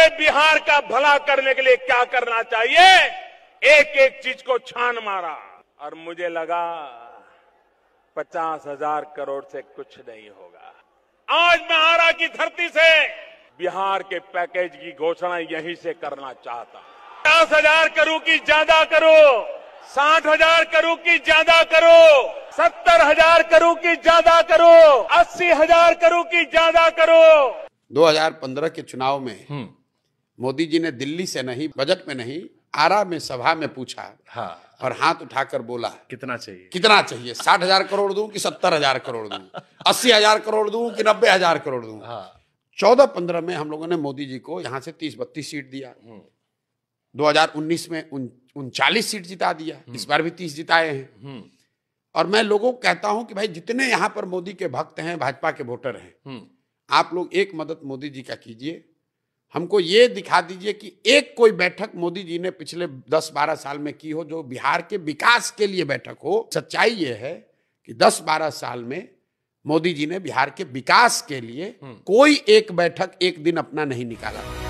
पूरे बिहार का भला करने के लिए क्या करना चाहिए एक एक चीज को छान मारा और मुझे लगा पचास हजार करोड़ से कुछ नहीं होगा आज मैं आरा की धरती से बिहार के पैकेज की घोषणा यहीं से करना चाहता हूं पचास हजार करो की ज्यादा करो साठ हजार करो की ज्यादा करो सत्तर हजार करो की ज्यादा करो अस्सी हजार करो की ज्यादा करो 2015 के चुनाव में हम्म। मोदी जी ने दिल्ली से नहीं बजट में नहीं आरा में सभा में पूछा हाँ और हाथ उठाकर बोला कितना चाहिए कितना चाहिए साठ हजार करोड़ दू कि सत्तर हजार करोड़ दू अस्सी हजार करोड़ दू कि नब्बे हजार करोड़ चौदह हाँ चौदह पंद्रह में हम लोगों ने मोदी जी को यहाँ से तीस बत्तीस सीट दिया हम्म। दो हजार उन्नीस में उनचालीस सीट जिता दिया हम्म। इस बार भी तीस जिताए हैं हम्म। और मैं लोगों को कहता हूं कि भाई जितने यहाँ पर मोदी के भक्त हैं भाजपा के वोटर हैं आप लोग एक मदद मोदी जी का कीजिए हमको ये दिखा दीजिए कि एक कोई बैठक मोदी जी ने पिछले 10-12 साल में की हो जो बिहार के विकास के लिए बैठक हो सच्चाई ये है कि 10-12 साल में मोदी जी ने बिहार के विकास के लिए हम्म। कोई एक बैठक एक दिन अपना नहीं निकाला